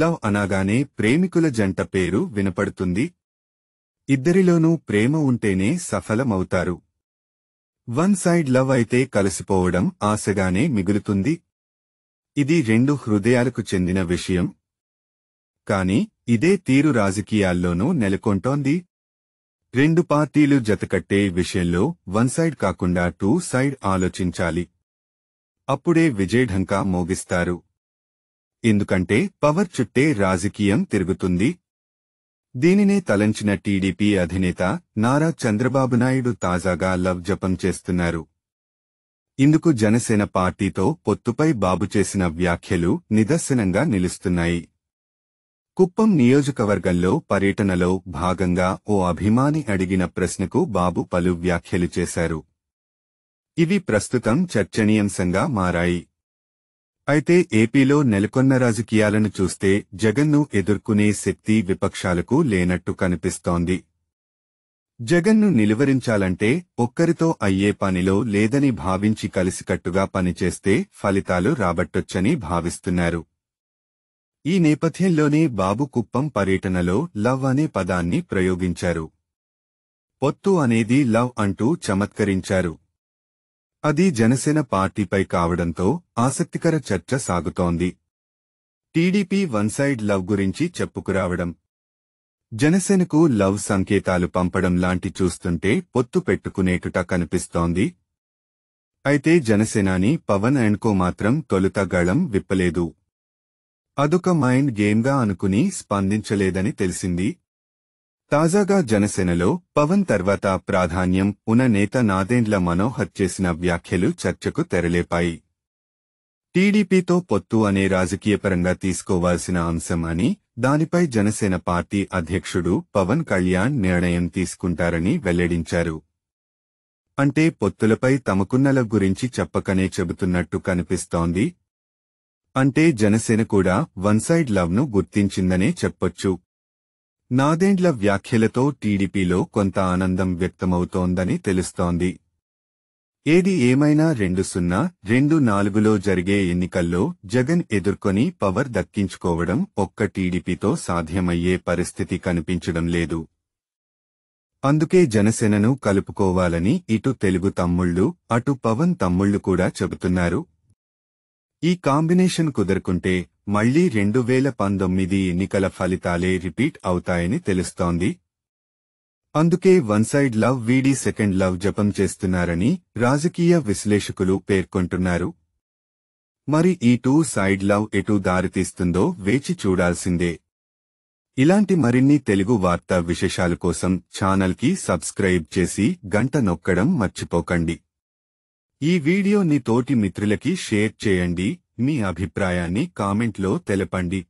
love అనగానే ప్రేమికుల జంట పేరు వినపడుతుంది ఇద్దరిలోనూ ప్రేమ ఉంటేనే సఫలమవుతారు వన్ సైడ్ లవ్ అయితే కలిసిపోవడం ఆశగానే మిగులుతుంది ఇది రెండు హృదయాలకు చెందిన విషయం కాని ఇదే తీరు రాజకీయాల్లోనూ నెలకొంటోంది రెండు పార్టీలు జతకట్టే విషయంలో వన్ సైడ్ కాకుండా టూ సైడ్ ఆలోచించాలి అప్పుడే విజయ్ ఢంకా మోగిస్తారు ఎందుకంటే పవర్ చుట్టే రాజకీయం తిరుగుతుంది దీనినే తలంచిన టీడీపీ అధినేత నారా చంద్రబాబు నాయుడు తాజాగా లవ్ జపం చేస్తున్నారు ఇందుకు జనసేన పార్టీతో పొత్తుపై బాబు చేసిన వ్యాఖ్యలు నిదర్శనంగా నిలుస్తున్నాయి కుప్పం నియోజకవర్గంలో పర్యటనలో భాగంగా ఓ అభిమాని అడిగిన ప్రశ్నకు బాబు పలు వ్యాఖ్యలు చేశారు ఇవి ప్రస్తుతం చర్చనీయాంశంగా మారాయి అయితే ఏపీలో నెలకొన్న రాజకీయాలను చూస్తే జగన్ను ఎదుర్కొనే శక్తి విపక్షాలకు లేనట్టు కనిపిస్తోంది జగన్ను నిలువరించాలంటే ఒక్కరితో అయ్యే పనిలో లేదని భావించి కలిసికట్టుగా పనిచేస్తే ఫలితాలు రాబట్టొచ్చని భావిస్తున్నారు ఈ నేపథ్యంలోనే బాబుకుప్పం పర్యటనలో లవ్ అనే పదాన్ని ప్రయోగించారు పొత్తు అనేది లవ్ అంటూ చమత్కరించారు అది జనసేన పార్టీపై కావడంతో ఆసక్తికర చర్చ సాగుతోంది టీడీపీ వన్ సైడ్ లవ్ గురించి చెప్పుకురావడం జనసేనకు లవ్ సంకేతాలు పంపడం లాంటి చూస్తుంటే పొత్తు పెట్టుకునేటుట కనిపిస్తోంది అయితే జనసేనాని పవన్ అండ్ కో మాత్రం తొలుత గళం విప్పలేదు అదొక మైండ్ గేమ్గా అనుకుని స్పందించలేదని తెలిసింది తాజాగా జనసేనలో పవన్ తర్వాత ప్రాధాన్యం ఉన్న నేత నాదేండ్ల మనోహర్ చేసిన వ్యాఖ్యలు చర్చకు తెరలేపాయి టీడీపీతో పొత్తు అనే రాజకీయపరంగా తీసుకోవాల్సిన అంశం అని దానిపై జనసేన పార్టీ అధ్యక్షుడు పవన్ కళ్యాణ్ నిర్ణయం తీసుకుంటారని వెల్లడించారు అంటే పొత్తులపై తమకున్నల గురించి చెప్పకనే చెబుతున్నట్టు కనిపిస్తోంది అంటే జనసేన కూడా వన్ సైడ్ లవ్ను గుర్తించిందనే చెప్పొచ్చు నాదేండ్ల వ్యాఖ్యలతో టీడీపీలో కొంత ఆనందం వ్యక్తమవుతోందని తెలుస్తోంది ఏది ఏమైనా రెండు సున్నా రెండు నాలుగులో జరిగే ఎన్నికల్లో జగన్ ఎదుర్కొని పవర్ దక్కించుకోవడం ఒక్క టీడీపీతో సాధ్యమయ్యే పరిస్థితి కనిపించడం లేదు అందుకే జనసేనను కలుపుకోవాలని ఇటు తెలుగు తమ్ముళ్లు అటు పవన్ తమ్ముళ్లు కూడా చెబుతున్నారు ఈ కాంబినేషన్ కుదరకుంటే మళ్లీ రెండు వేల పంతొమ్మిది ఎన్నికల ఫలితాలే రిపీట్ అవుతాయని తెలుస్తోంది అందుకే వన్ సైడ్ లవ్ వీడి సెకండ్ లవ్ జపం చేస్తున్నారని రాజకీయ విశ్లేషకులు పేర్కొంటున్నారు మరి ఈ టూ సైడ్ లవ్ ఎటు దారితీస్తుందో వేచి చూడాల్సిందే ఇలాంటి మరిన్ని తెలుగు వార్తా విశేషాల కోసం ఛానల్కి సబ్స్క్రైబ్ చేసి గంట నొక్కడం మర్చిపోకండి ఈ వీడియోని తోటి మిత్రులకి షేర్ చేయండి మీ అభిప్రాయాన్ని కామెంట్లో తెలపండి